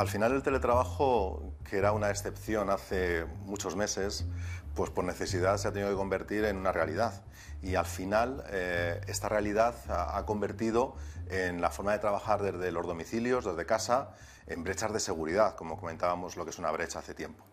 Al final el teletrabajo, que era una excepción hace muchos meses, pues por necesidad se ha tenido que convertir en una realidad. Y al final eh, esta realidad ha, ha, convertido en la forma de trabajar desde los domicilios, desde casa, en brechas de seguridad, como comentábamos lo que es una brecha hace tiempo.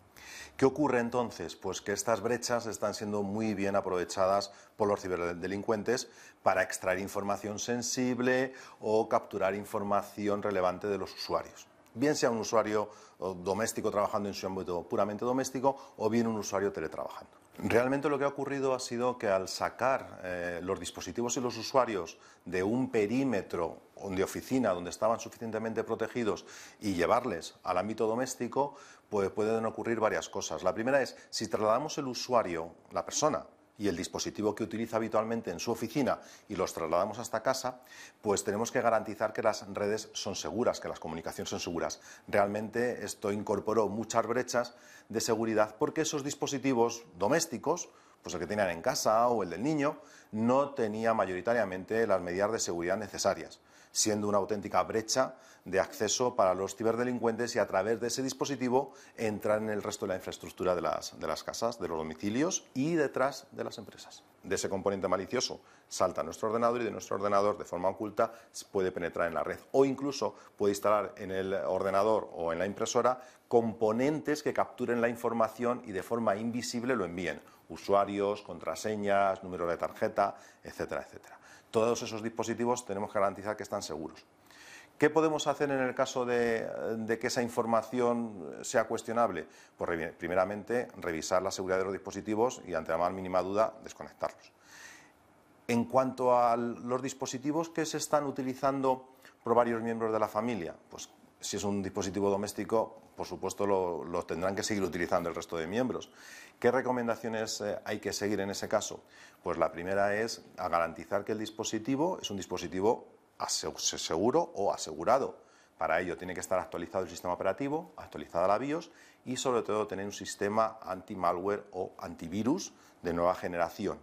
¿Qué ocurre entonces? Pues que estas brechas están siendo muy bien aprovechadas por los ciberdelincuentes para extraer información sensible o capturar información relevante de los usuarios bien sea un usuario doméstico trabajando en su ámbito puramente doméstico o bien un usuario teletrabajando. Realmente lo que ha ocurrido ha sido que al sacar eh, los dispositivos y los usuarios de un perímetro de oficina donde estaban suficientemente protegidos y llevarles al ámbito doméstico, pues pueden ocurrir varias cosas. La primera es, si trasladamos el usuario, la persona, y el dispositivo que utiliza habitualmente en su oficina y los trasladamos hasta casa, pues tenemos que garantizar que las redes son seguras, que las comunicaciones son seguras. Realmente esto incorporó muchas brechas de seguridad porque esos dispositivos domésticos, pues, el que tenían en casa o el del niño, no tenía mayoritariamente las medidas de seguridad necesarias, siendo una auténtica brecha de acceso para los ciberdelincuentes y a través de ese dispositivo entrar en el resto de la infraestructura de las, casas, de los domicilios y detrás de las empresas. De ese componente malicioso salta nuestro ordenador y de nuestro ordenador de forma oculta puede penetrar en la red o incluso puede instalar en el ordenador o en la impresora componentes que capturen la información y de forma invisible lo envíen usuarios, contraseñas, número de tarjeta, etcétera, etcétera. Todos esos dispositivos tenemos que garantizar que están seguros. ¿Qué podemos hacer en el caso de, de, que esa información sea cuestionable? Pues primeramente revisar la seguridad de los dispositivos y ante la más mínima duda desconectarlos. En cuanto a los dispositivos que se están utilizando por varios miembros de la familia, pues si es un dispositivo doméstico, por supuesto, lo, tendrán que seguir utilizando el resto de miembros. ¿Qué recomendaciones eh, hay que seguir en ese caso? Pues la primera es garantizar que el dispositivo es un dispositivo seguro o asegurado. Para ello tiene que estar actualizado el sistema operativo, actualizada la BIOS y sobre todo tener un sistema anti-malware o antivirus de nueva generación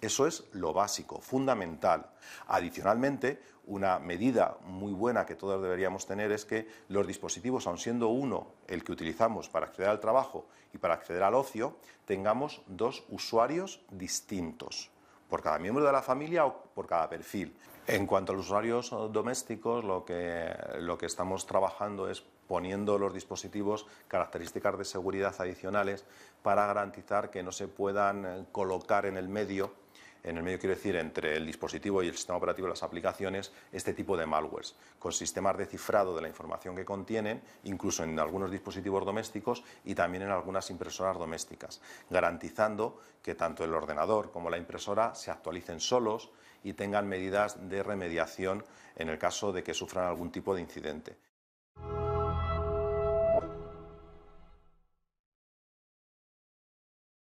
eso es lo básico, fundamental. Adicionalmente, una medida muy buena que todos deberíamos tener es que los dispositivos, aun siendo uno el que utilizamos para acceder al trabajo y para acceder al ocio, tengamos dos usuarios distintos por cada miembro de la familia o por cada perfil. En cuanto a los usuarios domésticos, lo que, lo que estamos trabajando es poniendo los dispositivos características de seguridad adicionales para garantizar que no se puedan colocar en el medio en el medio quiero decir entre el dispositivo y el sistema operativo de las aplicaciones, este tipo de malwares, con sistemas de cifrado de la información que contienen, incluso en algunos dispositivos domésticos y también en algunas impresoras domésticas, garantizando que tanto el ordenador como la impresora se actualicen solos y tengan medidas de remediación en el caso de que sufran algún tipo de incidente.